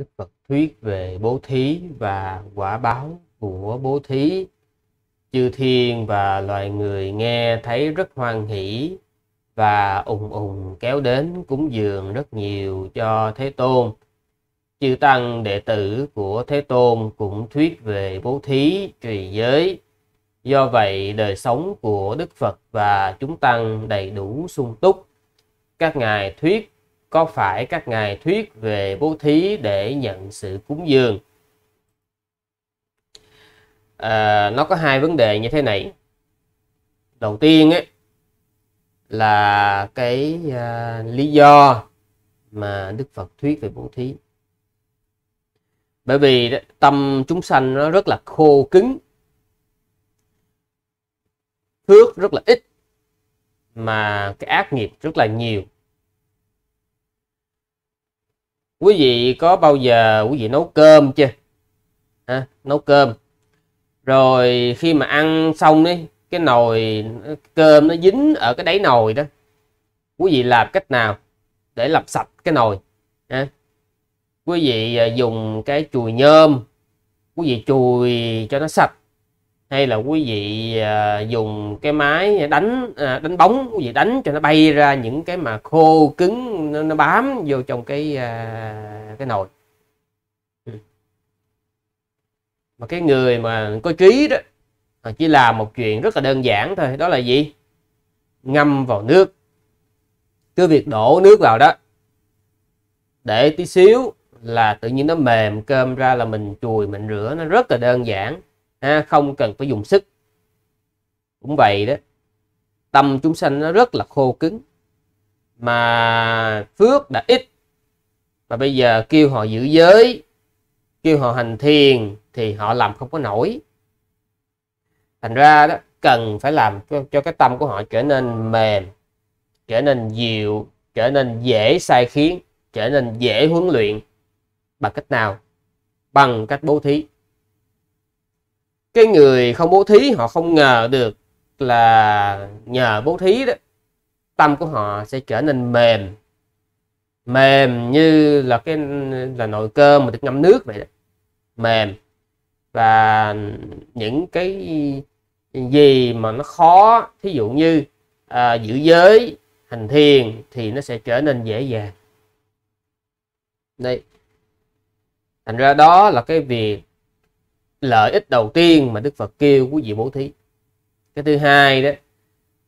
Đức Phật thuyết về bố thí và quả báo của bố thí. Chư thiên và loài người nghe thấy rất hoan hỷ và ùng ùng kéo đến cúng dường rất nhiều cho Thế Tôn. Chư tăng đệ tử của Thế Tôn cũng thuyết về bố thí, trì giới. Do vậy, đời sống của Đức Phật và chúng tăng đầy đủ sung túc. Các ngài thuyết có phải các ngài thuyết về bố thí để nhận sự cúng dường à, nó có hai vấn đề như thế này đầu tiên ấy, là cái à, lý do mà đức phật thuyết về bố thí bởi vì tâm chúng sanh nó rất là khô cứng phước rất là ít mà cái ác nghiệp rất là nhiều quý vị có bao giờ quý vị nấu cơm chưa à, nấu cơm rồi khi mà ăn xong đi cái nồi cơm nó dính ở cái đáy nồi đó quý vị làm cách nào để làm sạch cái nồi à, quý vị à, dùng cái chùi nhôm quý vị chùi cho nó sạch hay là quý vị à, dùng cái máy đánh à, đánh bóng quý vị đánh cho nó bay ra những cái mà khô cứng nó, nó bám vô trong cái à, cái nồi ừ. mà cái người mà có trí đó chỉ làm một chuyện rất là đơn giản thôi đó là gì ngâm vào nước cứ việc đổ nước vào đó để tí xíu là tự nhiên nó mềm cơm ra là mình chùi mình rửa nó rất là đơn giản ha, không cần phải dùng sức cũng vậy đó tâm chúng sanh nó rất là khô cứng mà phước đã ít và bây giờ kêu họ giữ giới kêu họ hành thiền thì họ làm không có nổi thành ra đó cần phải làm cho, cho cái tâm của họ trở nên mềm trở nên dịu trở nên dễ sai khiến trở nên dễ huấn luyện bằng cách nào bằng cách bố thí cái người không bố thí họ không ngờ được là nhờ bố thí đó tâm của họ sẽ trở nên mềm mềm như là cái là nồi cơm mà được ngâm nước vậy đó. mềm và những cái gì mà nó khó thí dụ như à, giữ giới hành thiền thì nó sẽ trở nên dễ dàng đây thành ra đó là cái việc lợi ích đầu tiên mà Đức Phật kêu quý vị bố thí cái thứ hai đó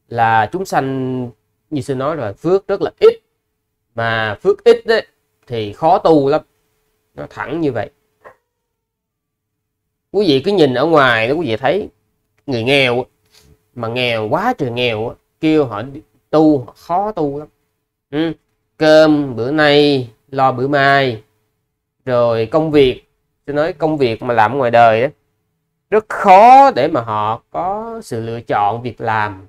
là chúng sanh như sư nói rồi phước rất là ít mà phước ít đấy thì khó tu lắm nó thẳng như vậy quý vị cứ nhìn ở ngoài đó quý vị thấy người nghèo mà nghèo quá trời nghèo kêu họ tu họ khó tu lắm ừ. cơm bữa nay lo bữa mai rồi công việc tôi nói công việc mà làm ngoài đời đó, rất khó để mà họ có sự lựa chọn việc làm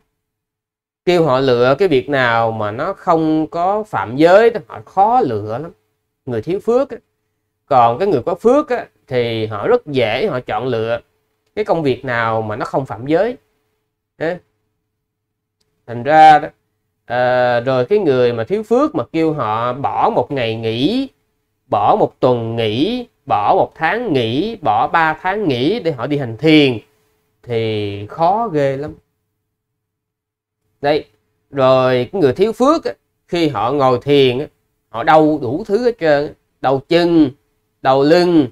kêu họ lựa cái việc nào mà nó không có phạm giới đó, họ khó lựa lắm người thiếu phước á. còn cái người có phước á, thì họ rất dễ họ chọn lựa cái công việc nào mà nó không phạm giới Đấy. thành ra đó à, rồi cái người mà thiếu phước mà kêu họ bỏ một ngày nghỉ bỏ một tuần nghỉ bỏ một tháng nghỉ bỏ ba tháng nghỉ để họ đi hành thiền thì khó ghê lắm đây rồi người thiếu phước khi họ ngồi thiền họ đau đủ thứ hết trơn đầu chân đầu lưng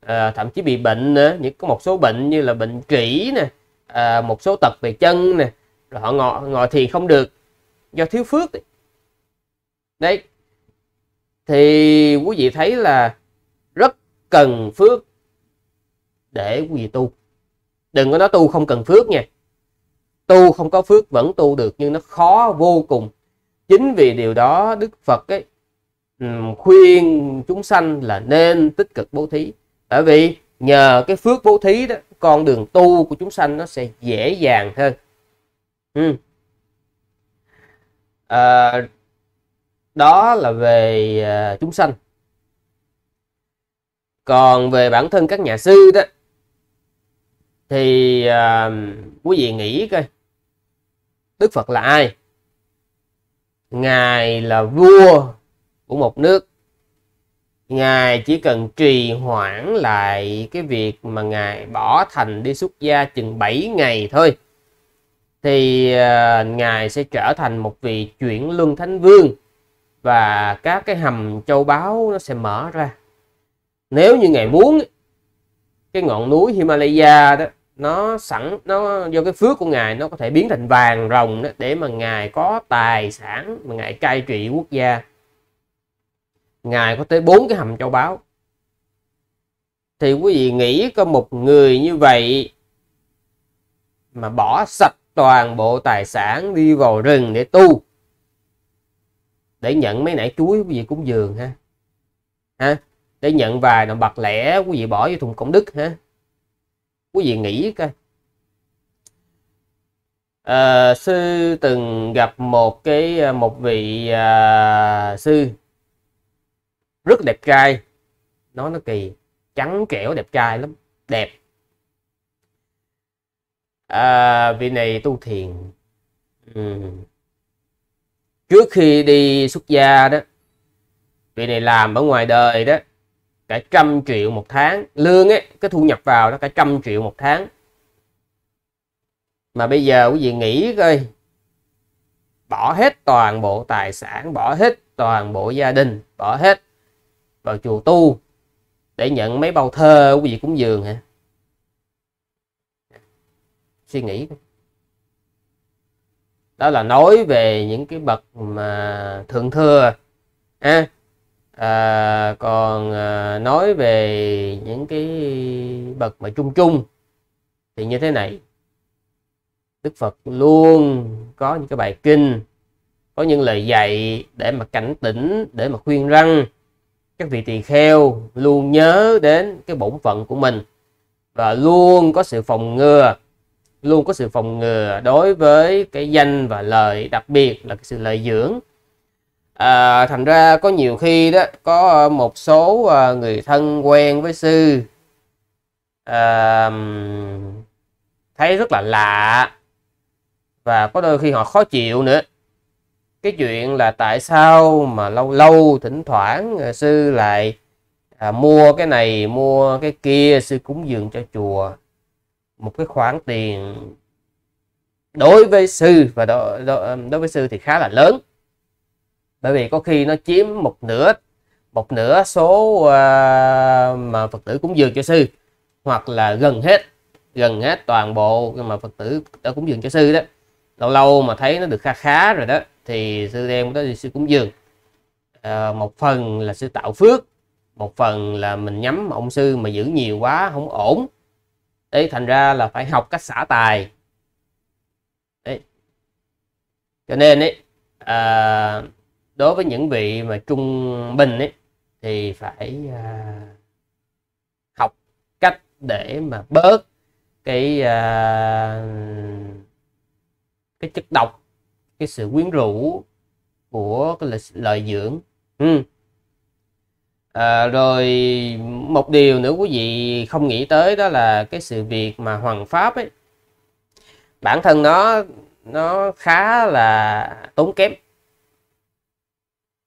ờ, thậm chí bị bệnh nữa những có một số bệnh như là bệnh trĩ nè ờ, một số tật về chân nè rồi họ ngồi ngồi thiền không được do thiếu phước đấy thì quý vị thấy là cần phước để quỳ tu đừng có nói tu không cần phước nha tu không có phước vẫn tu được nhưng nó khó vô cùng chính vì điều đó đức phật ấy khuyên chúng sanh là nên tích cực bố thí bởi vì nhờ cái phước bố thí đó con đường tu của chúng sanh nó sẽ dễ dàng hơn ừ. à, đó là về à, chúng sanh còn về bản thân các nhà sư đó thì à, quý vị nghĩ coi đức phật là ai ngài là vua của một nước ngài chỉ cần trì hoãn lại cái việc mà ngài bỏ thành đi xuất gia chừng 7 ngày thôi thì uh, ngài sẽ trở thành một vị chuyển luân thánh vương và các cái hầm châu báu nó sẽ mở ra nếu như ngài muốn cái ngọn núi Himalaya đó nó sẵn nó do cái phước của ngài nó có thể biến thành vàng rồng đó, để mà ngài có tài sản mà ngài cai trị quốc gia ngài có tới bốn cái hầm châu báu thì quý vị nghĩ có một người như vậy mà bỏ sạch toàn bộ tài sản đi vào rừng để tu để nhận mấy nải chuối quý vị cúng dường ha ha để nhận vài đồng bạc lẻ quý vị bỏ vô thùng công đức ha quý vị nghĩ coi à, sư từng gặp một cái ờ, một vị à, sư rất đẹp trai nó nó kỳ trắng kẻo đẹp trai lắm đẹp à, vị này tu thiền ừ. trước khi đi xuất gia đó vị này làm ở ngoài đời đó cả trăm triệu một tháng lương ấy cái thu nhập vào nó cả trăm triệu một tháng mà bây giờ quý vị nghĩ coi bỏ hết toàn bộ tài sản bỏ hết toàn bộ gia đình bỏ hết vào chùa tu để nhận mấy bao thơ quý vị cúng dường hả suy nghĩ đó là nói về những cái bậc mà thượng thừa à, à, còn à, nói về những cái bậc mà chung chung thì như thế này Đức Phật luôn có những cái bài kinh có những lời dạy để mà cảnh tỉnh để mà khuyên răng các vị tỳ kheo luôn nhớ đến cái bổn phận của mình và luôn có sự phòng ngừa luôn có sự phòng ngừa đối với cái danh và lời đặc biệt là cái sự lợi dưỡng à, thành ra có nhiều khi đó có ờ, một số ờ, người thân quen với sư à, thấy rất là lạ và có đôi khi họ khó chịu nữa cái chuyện là tại sao mà lâu lâu thỉnh thoảng ờ, sư lại à, mua cái này mua cái kia sư cúng dường cho chùa một cái khoản tiền đối với sư và đối, đối, đối với sư thì khá là lớn bởi vì có khi nó chiếm một nửa một nửa số uh, mà phật tử cúng dường cho sư hoặc là gần hết gần hết toàn bộ mà phật tử đã cúng dường cho sư đó lâu lâu mà thấy nó được kha khá rồi đó thì sư đem tới sư cúng dường à, một phần là sư tạo phước một phần là mình nhắm ông sư mà giữ nhiều quá không ổn đấy thành ra là phải học cách xả tài đấy cho nên ấy à, đối với những vị mà trung bình ấy thì phải à, học cách để mà bớt cái à, cái chất độc cái sự quyến rũ của cái lợi, lợi dưỡng ừ. à, rồi một điều nữa quý vị không nghĩ tới đó là cái sự việc mà hoàng pháp ấy bản thân nó nó khá là tốn kém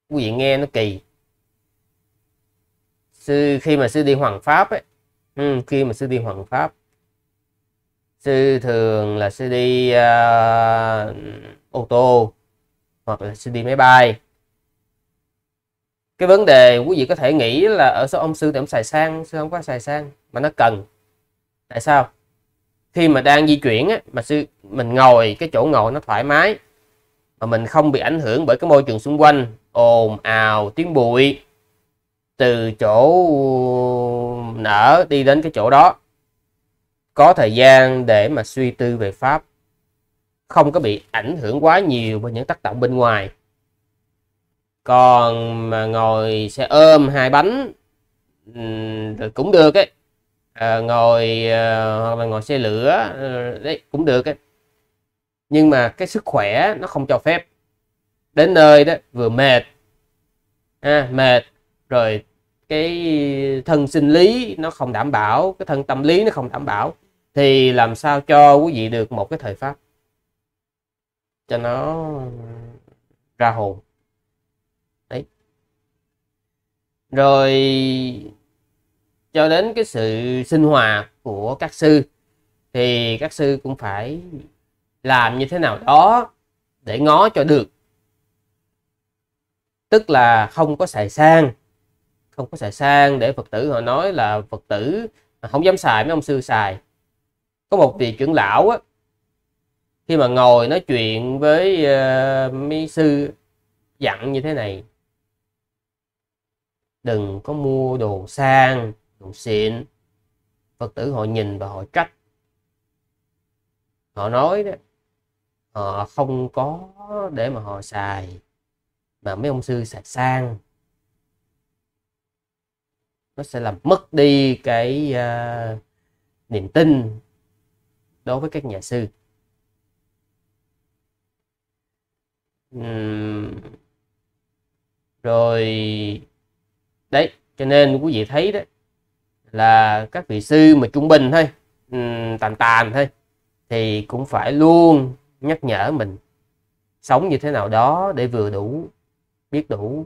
quý vị nghe nó kỳ sư khi mà sư đi hoàng pháp ấy ừ, khi mà sư đi hoàng pháp sư thường là sư đi uh, ô tô hoặc là sư đi máy bay cái vấn đề quý vị có thể nghĩ là ở số ông sư thì ông xài sang sư không có xài sang mà nó cần tại sao khi mà đang di chuyển á, mà sư mình ngồi cái chỗ ngồi nó thoải mái mà mình không bị ảnh hưởng bởi cái môi trường xung quanh ồn ào tiếng bụi từ chỗ nở đi đến cái chỗ đó có thời gian để mà suy tư về pháp không có bị ảnh hưởng quá nhiều bởi những tác động bên ngoài còn mà ngồi xe ôm hai bánh rồi cũng được ấy à, ngồi ờ, hoặc là ngồi xe lửa ờ, đấy cũng được ấy nhưng mà cái sức khỏe nó không cho phép đến nơi đó vừa mệt à, mệt rồi cái thân sinh lý nó không đảm bảo cái thân tâm lý nó không đảm bảo thì làm sao cho quý vị được một cái thời pháp cho nó ra hồn đấy rồi cho đến cái sự sinh hòa của các sư thì các sư cũng phải làm như thế nào đó để ngó cho được tức là không có xài sang không có xài sang để phật tử họ nói là phật tử không dám xài mấy ông sư xài có một vị trưởng lão á khi mà ngồi nói chuyện với uh, ờ, mấy sư dặn như thế này đừng có mua đồ sang đồ xịn phật tử họ nhìn và họ trách họ nói đó họ không có để mà họ xài mà mấy ông sư sạch sang nó sẽ làm mất đi cái uh, niềm tin đối với các nhà sư uhm. rồi đấy cho nên quý vị thấy đó là các vị sư mà trung bình thôi uhm, tàn tàn thôi thì cũng phải luôn nhắc nhở mình sống như thế nào đó để vừa đủ biết đủ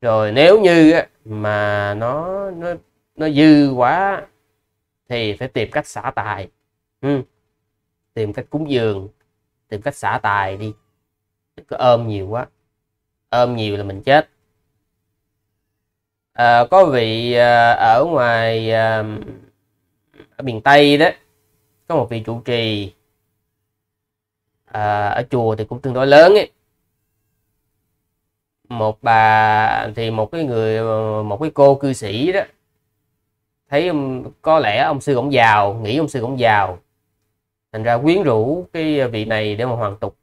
rồi nếu như mà nó nó nó dư quá thì phải tìm cách xả tài ừ. tìm cách cúng dường tìm cách xả tài đi có ôm nhiều quá ôm nhiều là mình chết à, có vị à, ở ngoài à, ở miền tây đó có một vị trụ trì à, ở chùa thì cũng tương đối lớn ấy một bà thì một cái người một cái cô cư sĩ đó thấy có lẽ ông sư cũng giàu nghĩ ông sư cũng giàu thành ra quyến rũ cái vị này để mà hoàn tục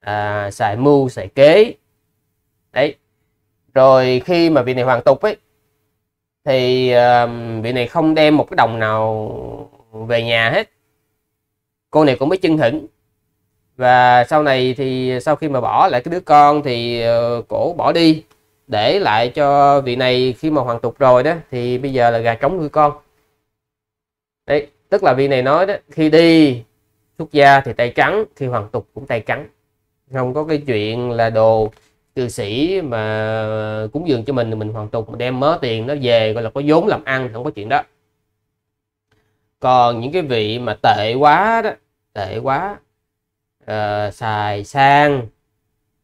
à, xài mưu xài kế đấy rồi khi mà vị này hoàn tục ấy thì à, vị này không đem một cái đồng nào về nhà hết cô này cũng mới chân hững và sau này thì sau khi mà bỏ lại cái đứa con thì ờ, cổ bỏ đi để lại cho vị này khi mà hoàn tục rồi đó thì bây giờ là gà trống nuôi con đấy tức là vị này nói đó khi đi xuất gia thì tay trắng khi hoàn tục cũng tay trắng không có cái chuyện là đồ cư sĩ mà cúng dường cho mình thì mình hoàn tục mình đem mớ tiền nó về gọi là có vốn làm ăn không có chuyện đó còn những cái vị mà tệ quá đó tệ quá uh, xài sang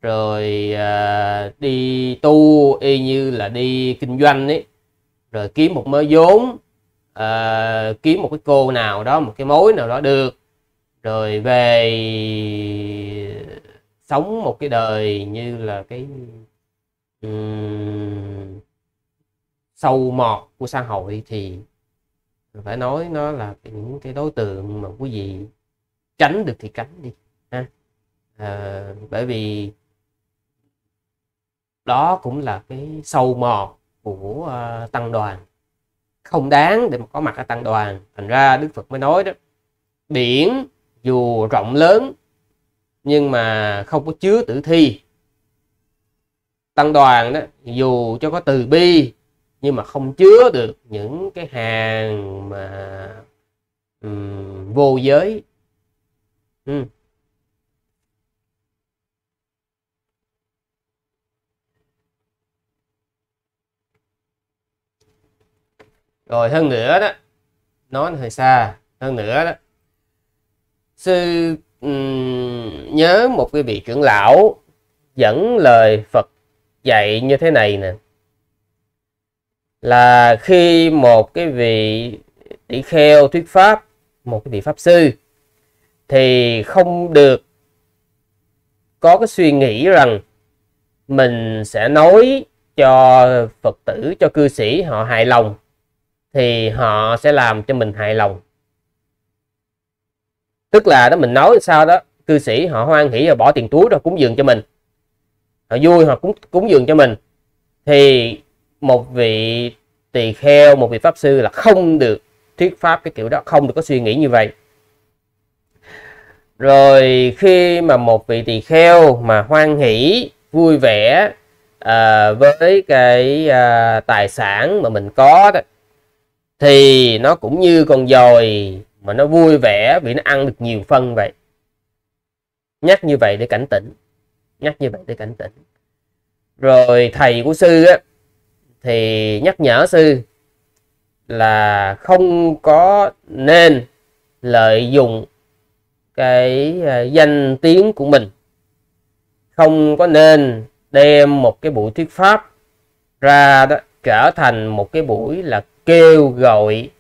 rồi uh, đi tu y như là đi kinh doanh ấy rồi kiếm một mớ vốn uh, kiếm một cái cô nào đó một cái mối nào đó được rồi về sống một cái đời như là cái um, sâu mọt của xã hội thì phải nói nó là những cái đối tượng mà quý vị tránh được thì tránh đi ha. À, bởi vì đó cũng là cái sâu mọt của uh, tăng đoàn không đáng để mà có mặt ở tăng đoàn thành ra đức phật mới nói đó biển dù rộng lớn nhưng mà không có chứa tử thi tăng đoàn đó dù cho có từ bi nhưng mà không chứa được những cái hàng mà um, vô giới rồi hơn nữa đó nói hơi xa hơn nữa đó sư um, nhớ một cái vị trưởng lão dẫn lời Phật dạy như thế này nè là khi một cái vị tỷ kheo thuyết pháp một cái vị pháp sư thì không được có cái suy nghĩ rằng mình sẽ nói cho phật tử cho cư sĩ họ hài lòng thì họ sẽ làm cho mình hài lòng tức là đó mình nói sao đó cư sĩ họ hoan hỉ và bỏ tiền túi rồi cúng dường cho mình họ vui họ cúng cúng dường cho mình thì một vị tỳ kheo một vị pháp sư là không được thuyết pháp cái kiểu đó không được có suy nghĩ như vậy rồi khi mà một vị tỳ kheo mà hoan hỷ vui vẻ à, với cái à, tài sản mà mình có đó, thì nó cũng như con dồi mà nó vui vẻ vì nó ăn được nhiều phân vậy nhắc như vậy để cảnh tỉnh nhắc như vậy để cảnh tỉnh rồi thầy của sư á, thì nhắc nhở sư là không có nên lợi dụng cái à, danh tiếng của mình không có nên đem một cái buổi thuyết pháp ra đó trở thành một cái buổi là kêu gọi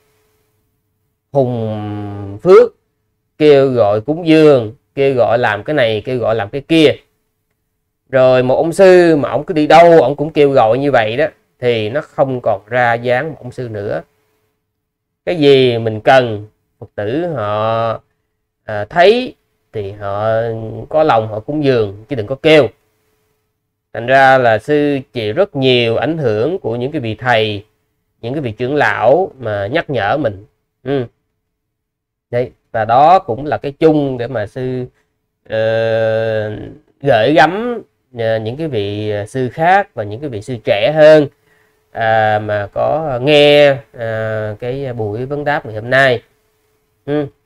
hùng phước kêu gọi cúng dường kêu gọi làm cái này kêu gọi làm cái kia rồi một ông sư mà ông cứ đi đâu ông cũng kêu gọi như vậy đó thì nó không còn ra dáng một ông sư nữa cái gì mình cần phật tử họ à, thấy thì họ có lòng họ cúng dường chứ đừng có kêu thành ra là sư chịu rất nhiều ảnh hưởng của những cái vị thầy những cái vị trưởng lão mà nhắc nhở mình ừ. đấy và đó cũng là cái chung để mà sư uh, ờ, gửi gắm uh, những cái vị sư khác và những cái vị sư trẻ hơn uh, mà có nghe uh, cái buổi vấn đáp ngày hôm nay ừ.